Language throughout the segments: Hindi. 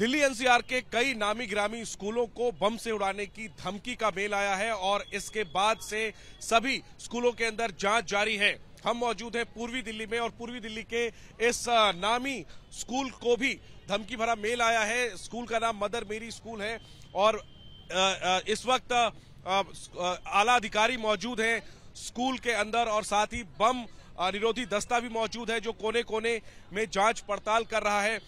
दिल्ली एनसीआर के कई नामी ग्रामी स्कूलों को बम से उड़ाने की धमकी का मेल आया है और इसके बाद से सभी स्कूलों के अंदर जांच जारी है हम मौजूद हैं पूर्वी दिल्ली में और पूर्वी दिल्ली के इस नामी स्कूल को भी धमकी भरा मेल आया है स्कूल का नाम मदर मेरी स्कूल है और इस वक्त आला अधिकारी मौजूद हैं स्कूल के अंदर और साथ ही बम निरोधी दस्ता भी मौजूद है जो कोने कोने में जांच पड़ताल कर रहा है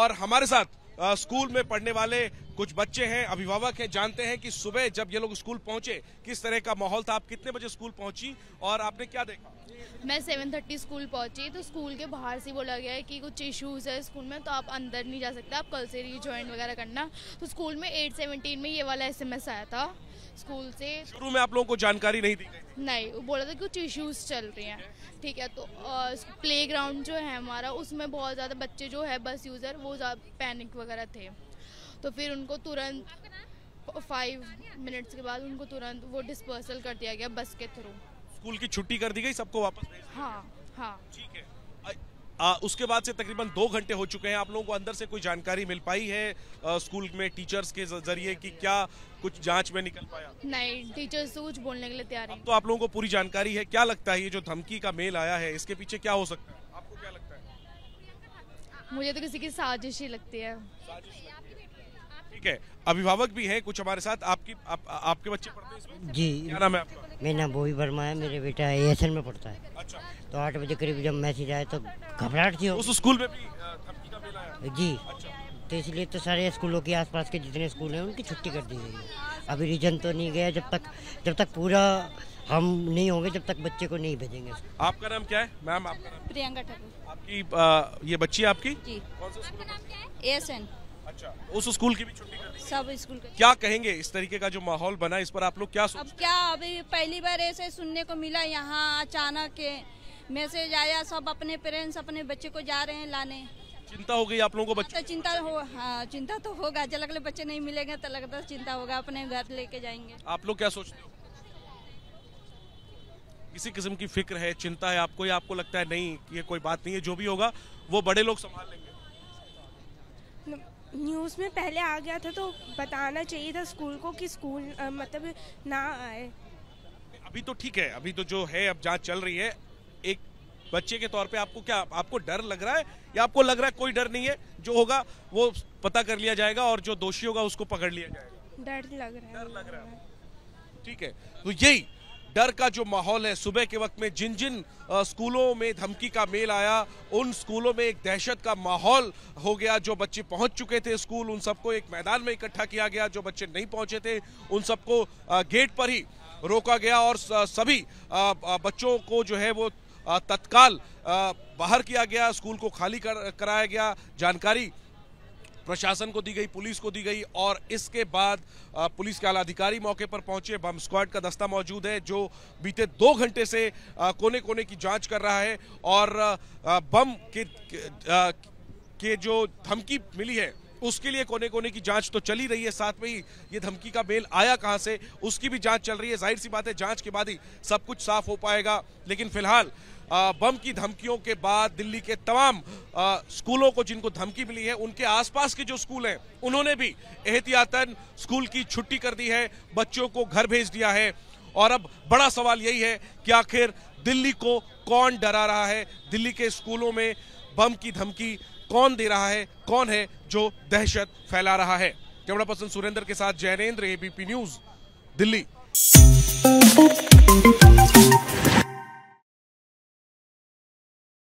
और हमारे साथ स्कूल में पढ़ने वाले कुछ बच्चे हैं अभिभावक हैं जानते हैं कि सुबह जब ये लोग स्कूल पहुंचे किस तरह का माहौल था आप कितने बजे स्कूल पहुंची और आपने क्या देखा मैं सेवन थर्टी स्कूल पहुंची तो स्कूल के बाहर से बोला गया है कि कुछ इश्यूज है स्कूल में तो आप अंदर नहीं जा सकते आप कल से रिज्वाइन वगैरह करना तो स्कूल में एट सेवनटीन में ये वाला एस आया था स्कूल से शुरू में आप लोगों को जानकारी नहीं दी नहीं वो बोला था कुछ इश्यूज चल रही हैं ठीक है तो प्ले ग्राउंड जो है हमारा उसमें बहुत ज़्यादा बच्चे जो है बस यूज़र वो ज्यादा पैनिक वगैरह थे तो फिर उनको तुरंत फाइव मिनट्स के बाद उनको तुरंत वो डिस्पर्सल कर दिया गया बस के थ्रू स्कूल की छुट्टी कर दी गई सबको वापस हाँ हाँ ठीक है आ, उसके बाद से तकरीबन दो घंटे हो चुके हैं आप लोगों को अंदर से कोई जानकारी मिल पाई है आ, स्कूल में टीचर्स के जरिए कि क्या कुछ जांच में निकल पाया नहीं टीचर्स तो कुछ बोलने के लिए तैयार हैं तो आप लोगों को पूरी जानकारी है क्या लगता है ये जो धमकी का मेल आया है इसके पीछे क्या हो सकता है आपको क्या लगता है मुझे तो किसी की साजिश ही लगती है ठीक है अभिभावक भी है कुछ हमारे साथ आपकी आपके बच्चे पढ़ते हैं जी नाम है मेरा नाम भोवी वर्मा है मेरे बेटा एस में पढ़ता है अच्छा तो आठ बजे करीब जब मैसेज आए तो घबराहट थी उस स्कूल में भी का जी अच्छा तो इसलिए तो सारे स्कूलों के आसपास के जितने स्कूल हैं उनकी छुट्टी कर दी गई है अभी रीजन तो नहीं गया जब तक जब तक पूरा हम नहीं होंगे जब तक बच्चे को नहीं भेजेंगे आपका नाम क्या है मैम आपका नाम प्रियंका ठाकुर आपकी ये बच्ची आपकी जी कौन सा स्कूल एस एन अच्छा उस स्कूल की भी छुट्टी कर दी सब स्कूल का क्या कहेंगे इस तरीके का जो माहौल बना इस पर आप लोग क्या सोच अब क्या अभी पहली बार ऐसे सुनने को मिला यहाँ अचानक मैसेज आया सब अपने पेरेंट्स अपने बच्चे को जा रहे हैं लाने चिंता हो गई आप लोगों को हाँ, बच्चे तो चिंता हो हाँ चिंता तो होगा जब अगले बच्चे नहीं मिलेंगे तो लगता चिंता होगा अपने घर लेके जाएंगे आप लोग क्या सोचते हो किसी किस्म की फिक्र है चिंता है आपको या आपको लगता है नहीं ये कोई बात नहीं है जो भी होगा वो बड़े लोग संभाल लेंगे न्यूज़ मतलब में पहले आ गया था तो बताना चाहिए था स्कूल को कि स्कूल मतलब ना आए अभी तो ठीक है अभी तो जो है अब जांच चल रही है एक बच्चे के तौर पे आपको क्या आपको डर लग रहा है या आपको लग रहा है कोई डर नहीं है जो होगा वो पता कर लिया जाएगा और जो दोषी होगा उसको पकड़ लिया जाएगा डर लग रहा है डर लग रहा है ठीक है तो यही डर का जो माहौल है सुबह के वक्त में जिन जिन स्कूलों में धमकी का मेल आया उन स्कूलों में एक दहशत का माहौल हो गया जो बच्चे पहुंच चुके थे स्कूल उन सबको एक मैदान में इकट्ठा किया गया जो बच्चे नहीं पहुंचे थे उन सबको गेट पर ही रोका गया और सभी बच्चों को जो है वो तत्काल बाहर किया गया स्कूल को खाली कर, कराया गया जानकारी प्रशासन को दी गई पुलिस को दी गई और इसके बाद पुलिस के आला अधिकारी मौके पर पहुंचे बम स्क्वाड का दस्ता मौजूद है जो बीते दो घंटे से कोने कोने की जांच कर रहा है और बम के, के, जो धमकी मिली है उसके लिए कोने कोने की जांच तो चली रही है साथ में ही ये धमकी का बेल आया कहां से उसकी भी जांच चल रही है जाहिर सी बात है जांच के बाद ही सब कुछ साफ हो पाएगा लेकिन फिलहाल बम की धमकियों के बाद दिल्ली के तमाम स्कूलों को जिनको धमकी मिली है उनके आसपास के जो स्कूल हैं उन्होंने भी एहतियातन स्कूल की छुट्टी कर दी है बच्चों को घर भेज दिया है और अब बड़ा सवाल यही है कि आखिर दिल्ली को कौन डरा रहा है दिल्ली के स्कूलों में बम की धमकी कौन दे रहा है कौन है जो दहशत फैला रहा है कैमरा पर्सन सुरेंद्र के साथ जयनेन्द्र एबीपी न्यूज दिल्ली